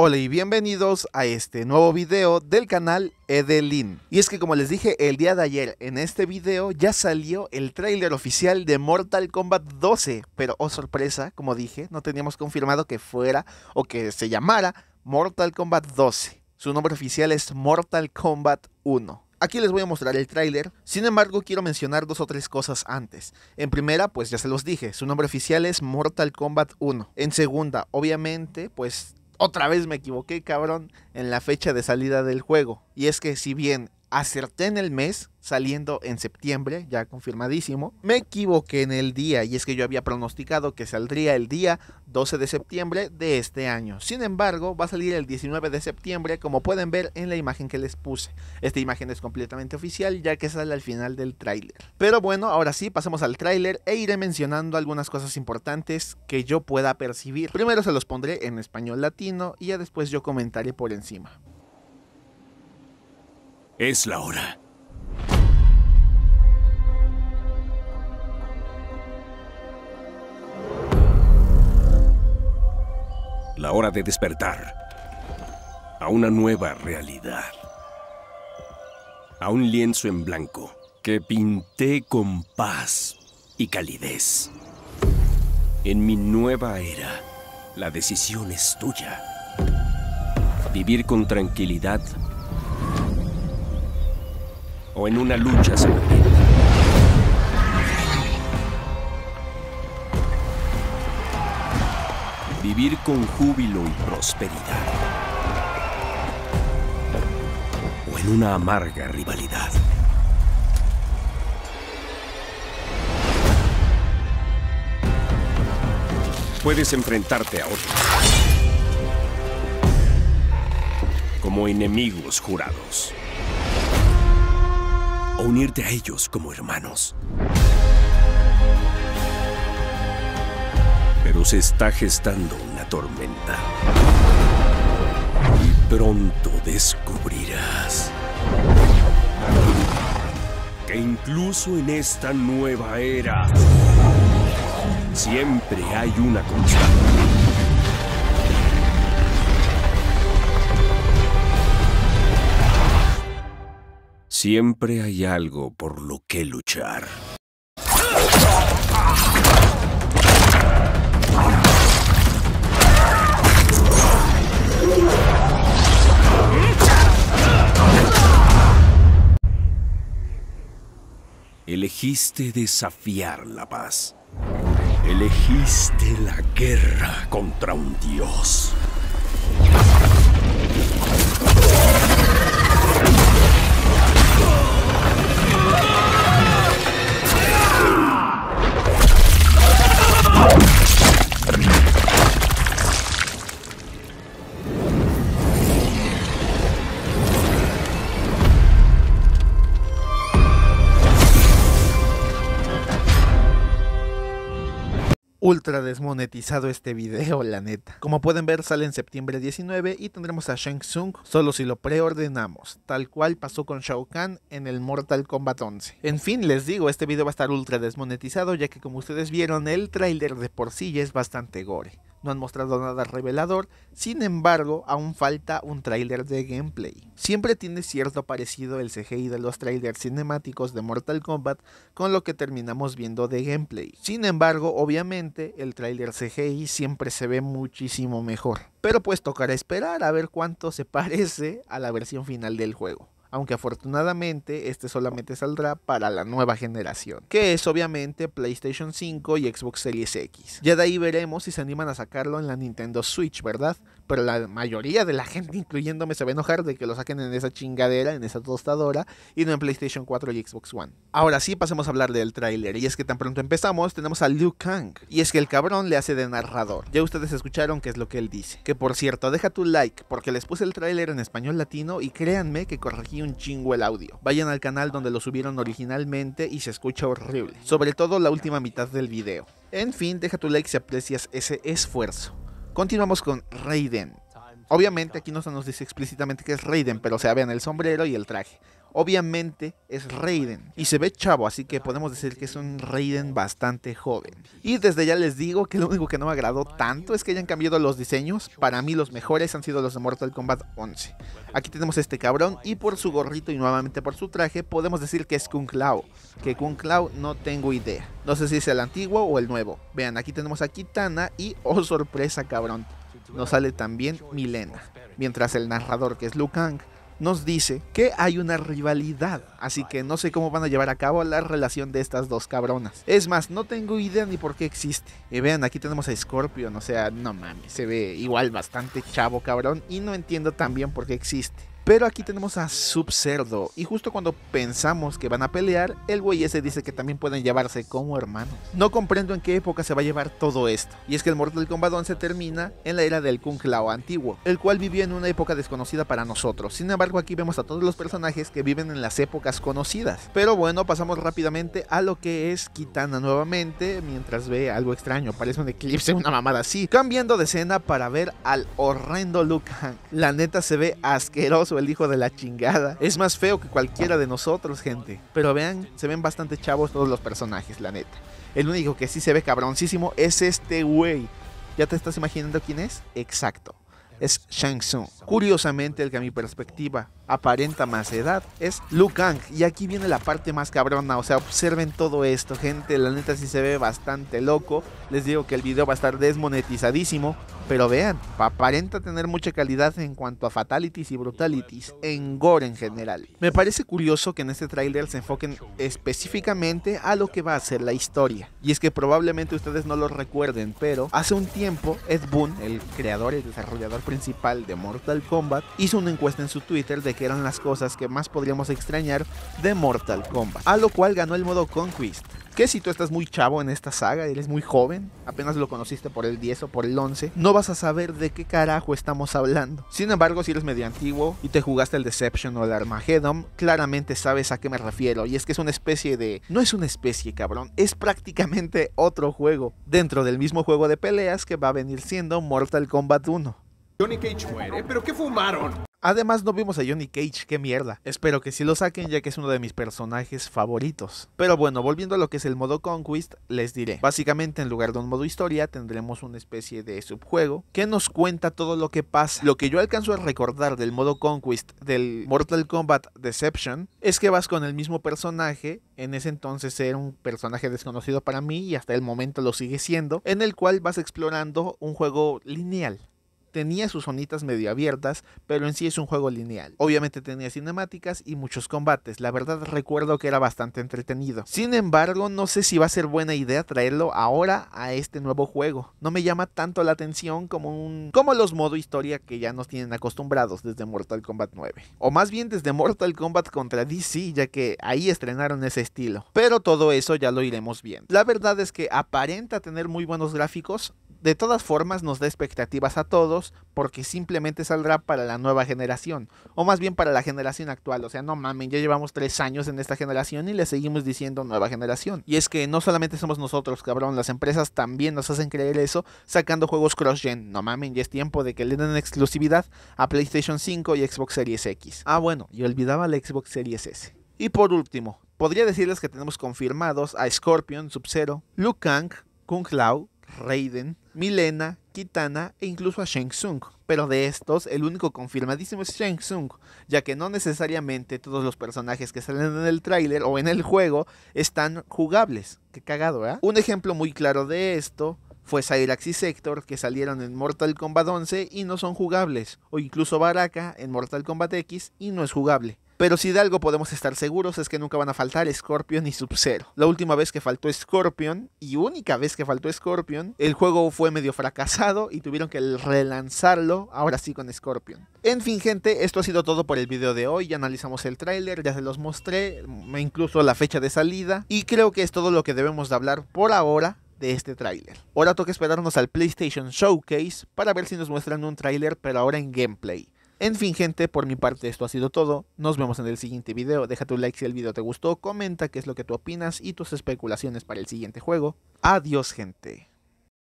Hola y bienvenidos a este nuevo video del canal Edelin. Y es que como les dije el día de ayer en este video ya salió el tráiler oficial de Mortal Kombat 12, pero oh sorpresa, como dije, no teníamos confirmado que fuera o que se llamara Mortal Kombat 12. Su nombre oficial es Mortal Kombat 1. Aquí les voy a mostrar el tráiler, sin embargo quiero mencionar dos o tres cosas antes. En primera, pues ya se los dije, su nombre oficial es Mortal Kombat 1. En segunda, obviamente, pues otra vez me equivoqué, cabrón, en la fecha de salida del juego. Y es que si bien Acerté en el mes, saliendo en septiembre, ya confirmadísimo. Me equivoqué en el día, y es que yo había pronosticado que saldría el día 12 de septiembre de este año. Sin embargo, va a salir el 19 de septiembre, como pueden ver en la imagen que les puse. Esta imagen es completamente oficial, ya que sale al final del tráiler. Pero bueno, ahora sí, pasemos al tráiler e iré mencionando algunas cosas importantes que yo pueda percibir. Primero se los pondré en español latino y ya después yo comentaré por encima. Es la hora. La hora de despertar a una nueva realidad. A un lienzo en blanco que pinté con paz y calidez. En mi nueva era, la decisión es tuya. Vivir con tranquilidad o en una lucha sangrienta. Vivir con júbilo y prosperidad. O en una amarga rivalidad. Puedes enfrentarte a otros como enemigos jurados o unirte a ellos como hermanos. Pero se está gestando una tormenta. Y pronto descubrirás que incluso en esta nueva era siempre hay una constante. Siempre hay algo por lo que luchar. Elegiste desafiar la paz. Elegiste la guerra contra un dios. ultra desmonetizado este video, la neta. Como pueden ver, sale en septiembre 19 y tendremos a Shang Tsung solo si lo preordenamos, tal cual pasó con Shao Kahn en el Mortal Kombat 11. En fin, les digo, este video va a estar ultra desmonetizado ya que como ustedes vieron, el tráiler de por sí ya es bastante gore no han mostrado nada revelador, sin embargo aún falta un tráiler de gameplay. Siempre tiene cierto parecido el CGI de los trailers cinemáticos de Mortal Kombat con lo que terminamos viendo de gameplay. Sin embargo, obviamente el tráiler CGI siempre se ve muchísimo mejor. Pero pues tocará esperar a ver cuánto se parece a la versión final del juego aunque afortunadamente este solamente saldrá para la nueva generación, que es obviamente PlayStation 5 y Xbox Series X. Ya de ahí veremos si se animan a sacarlo en la Nintendo Switch, ¿verdad? pero la mayoría de la gente, incluyéndome, se va a enojar de que lo saquen en esa chingadera, en esa tostadora, y no en PlayStation 4 y Xbox One. Ahora sí, pasemos a hablar del tráiler, y es que tan pronto empezamos, tenemos a Liu Kang, y es que el cabrón le hace de narrador. Ya ustedes escucharon qué es lo que él dice. Que por cierto, deja tu like, porque les puse el tráiler en español latino, y créanme que corregí un chingo el audio. Vayan al canal donde lo subieron originalmente y se escucha horrible, sobre todo la última mitad del video. En fin, deja tu like si aprecias ese esfuerzo. Continuamos con Raiden. Obviamente aquí no se nos dice explícitamente que es Raiden, pero se sea, vean el sombrero y el traje. Obviamente es Raiden y se ve chavo, así que podemos decir que es un Raiden bastante joven. Y desde ya les digo que lo único que no me agradó tanto es que hayan cambiado los diseños. Para mí los mejores han sido los de Mortal Kombat 11. Aquí tenemos este cabrón y por su gorrito y nuevamente por su traje podemos decir que es Kung Lao. Que Kung Lao no tengo idea. No sé si es el antiguo o el nuevo. Vean, aquí tenemos a Kitana y oh sorpresa cabrón. Nos sale también Milena. Mientras el narrador que es Lukang nos dice que hay una rivalidad, así que no sé cómo van a llevar a cabo la relación de estas dos cabronas. Es más, no tengo idea ni por qué existe. Y vean, aquí tenemos a Scorpion, o sea, no mames, se ve igual bastante chavo cabrón y no entiendo también por qué existe. Pero aquí tenemos a Subcerdo. Y justo cuando pensamos que van a pelear, el güey ese dice que también pueden llevarse como hermanos. No comprendo en qué época se va a llevar todo esto. Y es que el Mortal Kombat se termina en la era del Kung Lao antiguo, el cual vivió en una época desconocida para nosotros. Sin embargo, aquí vemos a todos los personajes que viven en las épocas conocidas. Pero bueno, pasamos rápidamente a lo que es Kitana nuevamente, mientras ve algo extraño. Parece un eclipse, una mamada así. Cambiando de escena para ver al horrendo Luke La neta se ve asqueroso el hijo de la chingada. Es más feo que cualquiera de nosotros, gente. Pero vean, se ven bastante chavos todos los personajes, la neta. El único que sí se ve cabroncísimo es este güey. ¿Ya te estás imaginando quién es? Exacto. Es Shang Tsung. Curiosamente, el que a mi perspectiva aparenta más edad, es Lu Kang. Y aquí viene la parte más cabrona, o sea, observen todo esto, gente, la neta sí se ve bastante loco. Les digo que el video va a estar desmonetizadísimo, pero vean, aparenta tener mucha calidad en cuanto a fatalities y brutalities, en gore en general. Me parece curioso que en este trailer se enfoquen específicamente a lo que va a ser la historia. Y es que probablemente ustedes no lo recuerden, pero hace un tiempo Ed Boon, el creador y desarrollador principal de Mortal Kombat, hizo una encuesta en su Twitter de que eran las cosas que más podríamos extrañar de Mortal Kombat, a lo cual ganó el modo Conquest. Que si tú estás muy chavo en esta saga, eres muy joven, apenas lo conociste por el 10 o por el 11, no vas a saber de qué carajo estamos hablando. Sin embargo, si eres medio antiguo y te jugaste el Deception o el Armageddon, claramente sabes a qué me refiero. Y es que es una especie de... No es una especie, cabrón, es prácticamente otro juego, dentro del mismo juego de peleas que va a venir siendo Mortal Kombat 1. Johnny Cage muere, pero ¿qué fumaron? Además, no vimos a Johnny Cage, qué mierda. Espero que sí lo saquen, ya que es uno de mis personajes favoritos. Pero bueno, volviendo a lo que es el modo Conquist, les diré. Básicamente, en lugar de un modo historia, tendremos una especie de subjuego que nos cuenta todo lo que pasa. Lo que yo alcanzo a recordar del modo Conquist del Mortal Kombat Deception es que vas con el mismo personaje, en ese entonces era un personaje desconocido para mí y hasta el momento lo sigue siendo, en el cual vas explorando un juego lineal Tenía sus zonitas medio abiertas, pero en sí es un juego lineal. Obviamente tenía cinemáticas y muchos combates, la verdad recuerdo que era bastante entretenido. Sin embargo, no sé si va a ser buena idea traerlo ahora a este nuevo juego. No me llama tanto la atención como un como los modo historia que ya nos tienen acostumbrados desde Mortal Kombat 9, o más bien desde Mortal Kombat contra DC, ya que ahí estrenaron ese estilo. Pero todo eso ya lo iremos bien. La verdad es que aparenta tener muy buenos gráficos, de todas formas nos da expectativas a todos porque simplemente saldrá para la nueva generación, o más bien para la generación actual, o sea, no mamen, ya llevamos tres años en esta generación y le seguimos diciendo nueva generación. Y es que no solamente somos nosotros, cabrón, las empresas también nos hacen creer eso sacando juegos cross-gen, no mamen, ya es tiempo de que le den exclusividad a PlayStation 5 y Xbox Series X. Ah, bueno, y olvidaba la Xbox Series S. Y por último, podría decirles que tenemos confirmados a Scorpion, Sub-Zero, Liu Kang, Kung Lao, Raiden, Milena, Kitana e incluso a Shang Tsung. Pero de estos, el único confirmadísimo es Shang Tsung, ya que no necesariamente todos los personajes que salen en el tráiler o en el juego están jugables. Qué cagado, ¿eh? Un ejemplo muy claro de esto fue Cyrax y Sector que salieron en Mortal Kombat 11 y no son jugables, o incluso Baraka en Mortal Kombat X y no es jugable. Pero si de algo podemos estar seguros es que nunca van a faltar Scorpion y Sub-Zero. La última vez que faltó Scorpion, y única vez que faltó Scorpion, el juego fue medio fracasado y tuvieron que relanzarlo, ahora sí con Scorpion. En fin, gente, esto ha sido todo por el video de hoy. Ya analizamos el tráiler, ya se los mostré, mm, incluso la fecha de salida. Y creo que es todo lo que debemos de hablar por ahora de este tráiler. Ahora toca esperarnos al PlayStation Showcase para ver si nos muestran un tráiler, pero ahora en gameplay. En fin, gente, por mi parte esto ha sido todo. Nos vemos en el siguiente video. Deja tu like si el video te gustó, comenta qué es lo que tú opinas y tus especulaciones para el siguiente juego. Adiós, gente.